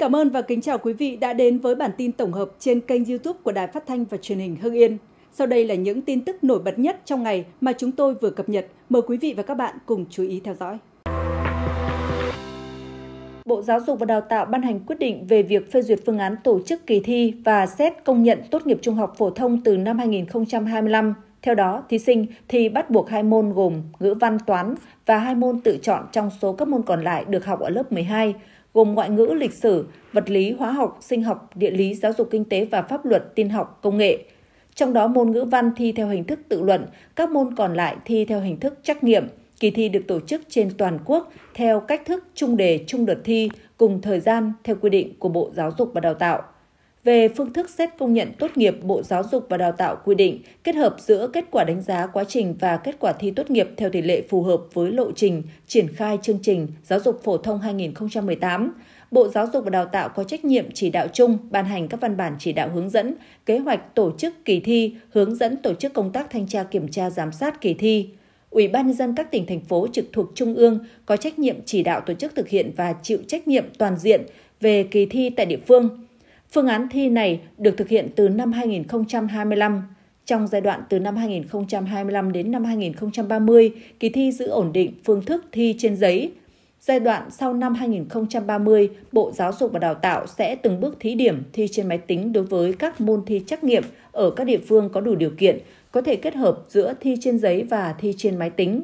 cảm ơn và kính chào quý vị đã đến với bản tin tổng hợp trên kênh YouTube của Đài Phát thanh và Truyền hình Hưng Yên. Sau đây là những tin tức nổi bật nhất trong ngày mà chúng tôi vừa cập nhật. Mời quý vị và các bạn cùng chú ý theo dõi. Bộ Giáo dục và Đào tạo ban hành quyết định về việc phê duyệt phương án tổ chức kỳ thi và xét công nhận tốt nghiệp trung học phổ thông từ năm 2025. Theo đó, thí sinh thi bắt buộc hai môn gồm ngữ văn toán và hai môn tự chọn trong số các môn còn lại được học ở lớp 12 gồm ngoại ngữ, lịch sử, vật lý, hóa học, sinh học, địa lý, giáo dục kinh tế và pháp luật, tin học, công nghệ. Trong đó môn ngữ văn thi theo hình thức tự luận, các môn còn lại thi theo hình thức trắc nghiệm. Kỳ thi được tổ chức trên toàn quốc theo cách thức chung đề, chung đợt thi cùng thời gian theo quy định của Bộ Giáo dục và Đào tạo về phương thức xét công nhận tốt nghiệp Bộ Giáo dục và Đào tạo quy định kết hợp giữa kết quả đánh giá quá trình và kết quả thi tốt nghiệp theo tỷ lệ phù hợp với lộ trình triển khai chương trình Giáo dục phổ thông 2018. Bộ Giáo dục và Đào tạo có trách nhiệm chỉ đạo chung, ban hành các văn bản chỉ đạo hướng dẫn, kế hoạch tổ chức kỳ thi, hướng dẫn tổ chức công tác thanh tra kiểm tra giám sát kỳ thi. Ủy ban nhân dân các tỉnh thành phố trực thuộc trung ương có trách nhiệm chỉ đạo tổ chức thực hiện và chịu trách nhiệm toàn diện về kỳ thi tại địa phương Phương án thi này được thực hiện từ năm 2025. Trong giai đoạn từ năm 2025 đến năm 2030, kỳ thi giữ ổn định phương thức thi trên giấy. Giai đoạn sau năm 2030, Bộ Giáo dục và Đào tạo sẽ từng bước thí điểm thi trên máy tính đối với các môn thi trắc nghiệm ở các địa phương có đủ điều kiện, có thể kết hợp giữa thi trên giấy và thi trên máy tính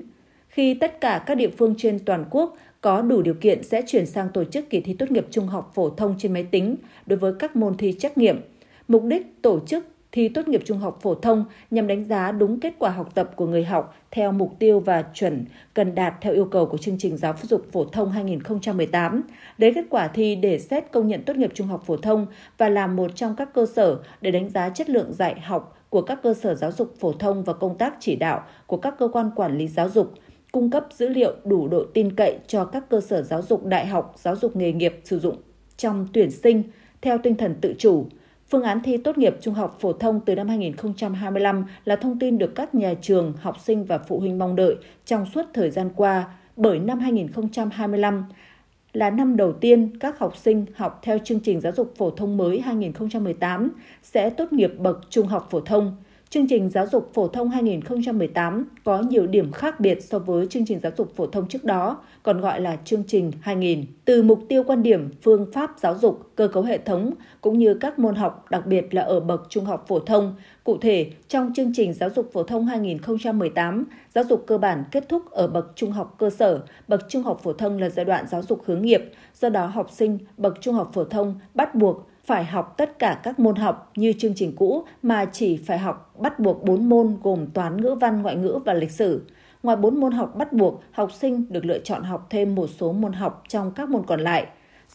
khi tất cả các địa phương trên toàn quốc có đủ điều kiện sẽ chuyển sang tổ chức kỳ thi tốt nghiệp trung học phổ thông trên máy tính đối với các môn thi trắc nghiệm. Mục đích tổ chức thi tốt nghiệp trung học phổ thông nhằm đánh giá đúng kết quả học tập của người học theo mục tiêu và chuẩn cần đạt theo yêu cầu của chương trình giáo dục phổ thông 2018, lấy kết quả thi để xét công nhận tốt nghiệp trung học phổ thông và là một trong các cơ sở để đánh giá chất lượng dạy học của các cơ sở giáo dục phổ thông và công tác chỉ đạo của các cơ quan quản lý giáo dục – cung cấp dữ liệu đủ độ tin cậy cho các cơ sở giáo dục đại học, giáo dục nghề nghiệp sử dụng trong tuyển sinh theo tinh thần tự chủ. Phương án thi tốt nghiệp trung học phổ thông từ năm 2025 là thông tin được các nhà trường, học sinh và phụ huynh mong đợi trong suốt thời gian qua, bởi năm 2025 là năm đầu tiên các học sinh học theo chương trình giáo dục phổ thông mới 2018 sẽ tốt nghiệp bậc trung học phổ thông – chương trình giáo dục phổ thông 2018 có nhiều điểm khác biệt so với chương trình giáo dục phổ thông trước đó, còn gọi là chương trình 2000. Từ mục tiêu quan điểm, phương pháp giáo dục, cơ cấu hệ thống cũng như các môn học, đặc biệt là ở bậc trung học phổ thông. Cụ thể, trong chương trình giáo dục phổ thông 2018, giáo dục cơ bản kết thúc ở bậc trung học cơ sở, bậc trung học phổ thông là giai đoạn giáo dục hướng nghiệp, do đó học sinh bậc trung học phổ thông bắt buộc phải học tất cả các môn học như chương trình cũ mà chỉ phải học bắt buộc 4 môn gồm toán, ngữ văn, ngoại ngữ và lịch sử. Ngoài 4 môn học bắt buộc, học sinh được lựa chọn học thêm một số môn học trong các môn còn lại.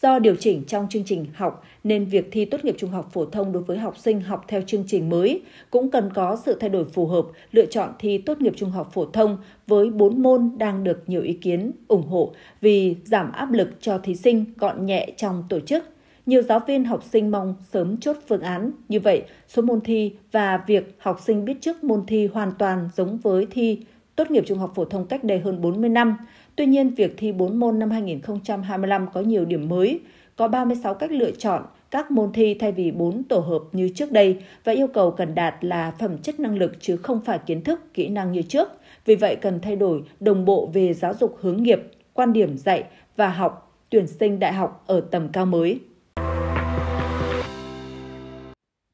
Do điều chỉnh trong chương trình học nên việc thi tốt nghiệp trung học phổ thông đối với học sinh học theo chương trình mới cũng cần có sự thay đổi phù hợp, lựa chọn thi tốt nghiệp trung học phổ thông với 4 môn đang được nhiều ý kiến ủng hộ vì giảm áp lực cho thí sinh gọn nhẹ trong tổ chức nhiều giáo viên học sinh mong sớm chốt phương án. Như vậy, số môn thi và việc học sinh biết trước môn thi hoàn toàn giống với thi tốt nghiệp trung học phổ thông cách đây hơn 40 năm. Tuy nhiên, việc thi 4 môn năm 2025 có nhiều điểm mới, có 36 cách lựa chọn các môn thi thay vì 4 tổ hợp như trước đây và yêu cầu cần đạt là phẩm chất năng lực chứ không phải kiến thức, kỹ năng như trước. Vì vậy cần thay đổi đồng bộ về giáo dục hướng nghiệp, quan điểm dạy và học, tuyển sinh đại học ở tầm cao mới.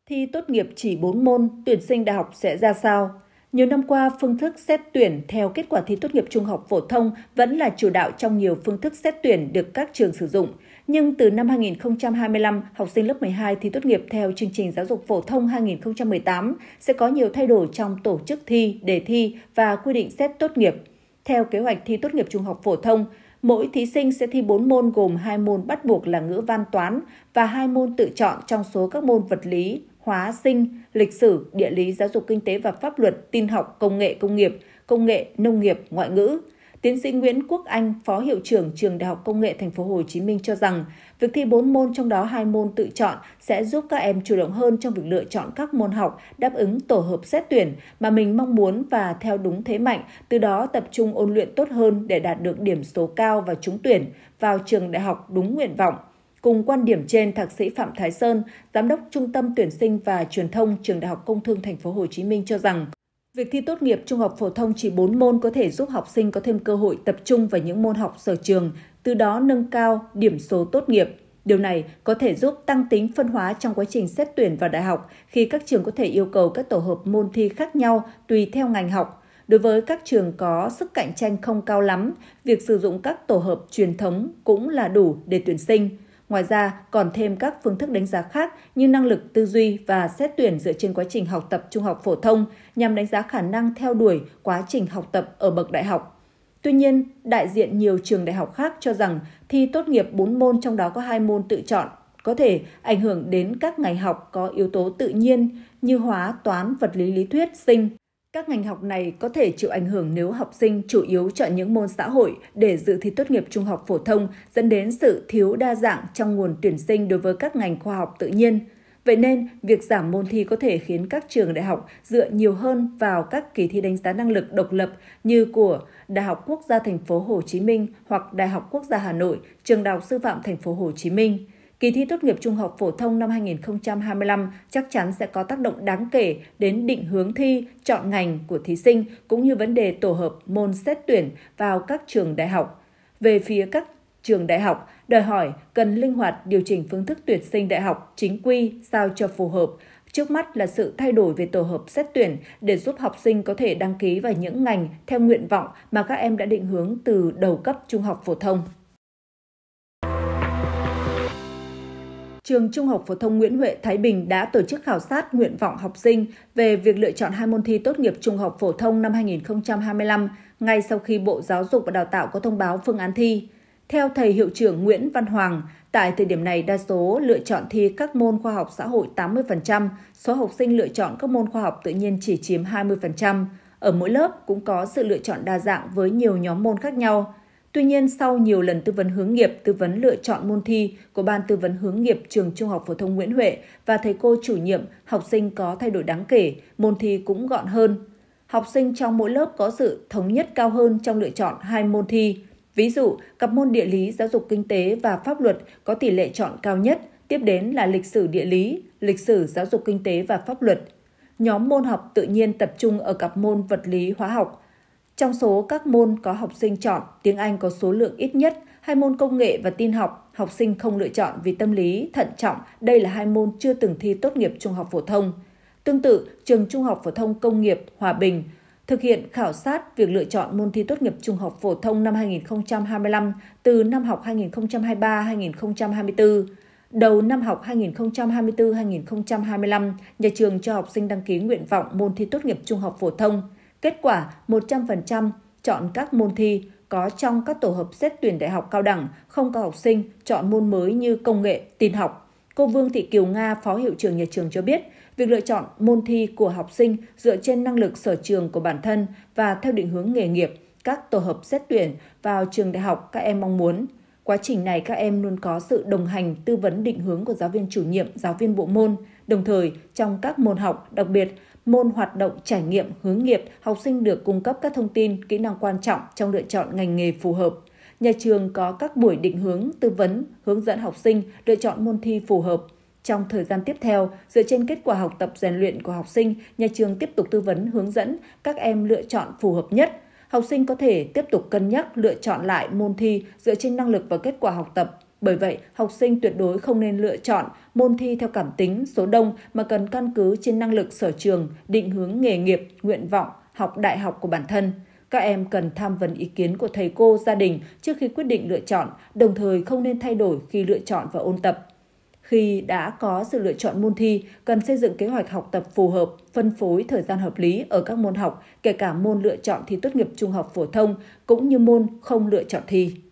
Thi tốt nghiệp chỉ 4 môn, tuyển sinh đại học sẽ ra sao? Nhiều năm qua, phương thức xét tuyển theo kết quả thi tốt nghiệp trung học phổ thông vẫn là chủ đạo trong nhiều phương thức xét tuyển được các trường sử dụng. Nhưng từ năm 2025, học sinh lớp 12 thi tốt nghiệp theo chương trình giáo dục phổ thông 2018 sẽ có nhiều thay đổi trong tổ chức thi, đề thi và quy định xét tốt nghiệp. Theo kế hoạch thi tốt nghiệp trung học phổ thông, mỗi thí sinh sẽ thi 4 môn gồm 2 môn bắt buộc là ngữ văn toán và 2 môn tự chọn trong số các môn vật lý, hóa sinh, lịch sử, địa lý, giáo dục kinh tế và pháp luật, tin học, công nghệ công nghiệp, công nghệ nông nghiệp, ngoại ngữ. Tiến sĩ Nguyễn Quốc Anh, Phó Hiệu trưởng Trường Đại học Công nghệ Thành phố Hồ Chí Minh cho rằng, việc thi 4 môn trong đó hai môn tự chọn sẽ giúp các em chủ động hơn trong việc lựa chọn các môn học đáp ứng tổ hợp xét tuyển mà mình mong muốn và theo đúng thế mạnh, từ đó tập trung ôn luyện tốt hơn để đạt được điểm số cao và trúng tuyển vào trường đại học đúng nguyện vọng. Cùng quan điểm trên, thạc sĩ Phạm Thái Sơn, giám đốc Trung tâm tuyển sinh và truyền thông Trường Đại học Công thương Thành phố Hồ Chí Minh cho rằng, việc thi tốt nghiệp trung học phổ thông chỉ 4 môn có thể giúp học sinh có thêm cơ hội tập trung vào những môn học sở trường, từ đó nâng cao điểm số tốt nghiệp. Điều này có thể giúp tăng tính phân hóa trong quá trình xét tuyển vào đại học khi các trường có thể yêu cầu các tổ hợp môn thi khác nhau tùy theo ngành học. Đối với các trường có sức cạnh tranh không cao lắm, việc sử dụng các tổ hợp truyền thống cũng là đủ để tuyển sinh. Ngoài ra, còn thêm các phương thức đánh giá khác như năng lực tư duy và xét tuyển dựa trên quá trình học tập trung học phổ thông nhằm đánh giá khả năng theo đuổi quá trình học tập ở bậc đại học. Tuy nhiên, đại diện nhiều trường đại học khác cho rằng thi tốt nghiệp 4 môn trong đó có 2 môn tự chọn có thể ảnh hưởng đến các ngành học có yếu tố tự nhiên như hóa, toán, vật lý lý thuyết, sinh các ngành học này có thể chịu ảnh hưởng nếu học sinh chủ yếu chọn những môn xã hội để dự thi tốt nghiệp trung học phổ thông, dẫn đến sự thiếu đa dạng trong nguồn tuyển sinh đối với các ngành khoa học tự nhiên. Vậy nên, việc giảm môn thi có thể khiến các trường đại học dựa nhiều hơn vào các kỳ thi đánh giá năng lực độc lập như của Đại học Quốc gia Thành phố Hồ Chí Minh hoặc Đại học Quốc gia Hà Nội, Trường Đại học Sư phạm Thành phố Hồ Chí Minh. Kỳ thi tốt nghiệp trung học phổ thông năm 2025 chắc chắn sẽ có tác động đáng kể đến định hướng thi, chọn ngành của thí sinh cũng như vấn đề tổ hợp môn xét tuyển vào các trường đại học. Về phía các trường đại học, đòi hỏi cần linh hoạt điều chỉnh phương thức tuyển sinh đại học chính quy sao cho phù hợp. Trước mắt là sự thay đổi về tổ hợp xét tuyển để giúp học sinh có thể đăng ký vào những ngành theo nguyện vọng mà các em đã định hướng từ đầu cấp trung học phổ thông. trường Trung học phổ thông Nguyễn Huệ Thái Bình đã tổ chức khảo sát nguyện vọng học sinh về việc lựa chọn hai môn thi tốt nghiệp trung học phổ thông năm 2025 ngay sau khi Bộ Giáo dục và Đào tạo có thông báo phương án thi. Theo thầy hiệu trưởng Nguyễn Văn Hoàng, tại thời điểm này đa số lựa chọn thi các môn khoa học xã hội 80%, số học sinh lựa chọn các môn khoa học tự nhiên chỉ chiếm 20%. Ở mỗi lớp cũng có sự lựa chọn đa dạng với nhiều nhóm môn khác nhau. Tuy nhiên, sau nhiều lần tư vấn hướng nghiệp, tư vấn lựa chọn môn thi của Ban tư vấn hướng nghiệp trường Trung học phổ thông Nguyễn Huệ và thầy cô chủ nhiệm, học sinh có thay đổi đáng kể, môn thi cũng gọn hơn. Học sinh trong mỗi lớp có sự thống nhất cao hơn trong lựa chọn hai môn thi. Ví dụ, cặp môn địa lý, giáo dục kinh tế và pháp luật có tỷ lệ chọn cao nhất, tiếp đến là lịch sử địa lý, lịch sử giáo dục kinh tế và pháp luật. Nhóm môn học tự nhiên tập trung ở cặp môn vật lý hóa học, trong số các môn có học sinh chọn, tiếng Anh có số lượng ít nhất, hai môn công nghệ và tin học, học sinh không lựa chọn vì tâm lý, thận trọng, đây là hai môn chưa từng thi tốt nghiệp trung học phổ thông. Tương tự, trường Trung học phổ thông Công nghiệp Hòa Bình thực hiện khảo sát việc lựa chọn môn thi tốt nghiệp trung học phổ thông năm 2025 từ năm học 2023-2024. Đầu năm học 2024-2025, nhà trường cho học sinh đăng ký nguyện vọng môn thi tốt nghiệp trung học phổ thông – Kết quả 100% chọn các môn thi có trong các tổ hợp xét tuyển đại học cao đẳng, không có học sinh chọn môn mới như công nghệ, tin học. Cô Vương Thị Kiều Nga, Phó Hiệu trưởng Nhà trường cho biết, việc lựa chọn môn thi của học sinh dựa trên năng lực sở trường của bản thân và theo định hướng nghề nghiệp, các tổ hợp xét tuyển vào trường đại học các em mong muốn. Quá trình này các em luôn có sự đồng hành, tư vấn định hướng của giáo viên chủ nhiệm, giáo viên bộ môn. Đồng thời, trong các môn học, đặc biệt môn hoạt động trải nghiệm hướng nghiệp, học sinh được cung cấp các thông tin, kỹ năng quan trọng trong lựa chọn ngành nghề phù hợp. Nhà trường có các buổi định hướng, tư vấn, hướng dẫn học sinh lựa chọn môn thi phù hợp. Trong thời gian tiếp theo, dựa trên kết quả học tập rèn luyện của học sinh, nhà trường tiếp tục tư vấn hướng dẫn các em lựa chọn phù hợp nhất. Học sinh có thể tiếp tục cân nhắc lựa chọn lại môn thi dựa trên năng lực và kết quả học tập bởi vậy, học sinh tuyệt đối không nên lựa chọn môn thi theo cảm tính, số đông mà cần căn cứ trên năng lực sở trường, định hướng nghề nghiệp, nguyện vọng, học đại học của bản thân. Các em cần tham vấn ý kiến của thầy cô, gia đình trước khi quyết định lựa chọn, đồng thời không nên thay đổi khi lựa chọn và ôn tập. Khi đã có sự lựa chọn môn thi, cần xây dựng kế hoạch học tập phù hợp, phân phối thời gian hợp lý ở các môn học, kể cả môn lựa chọn thi tốt nghiệp trung học phổ thông cũng như môn không lựa chọn thi.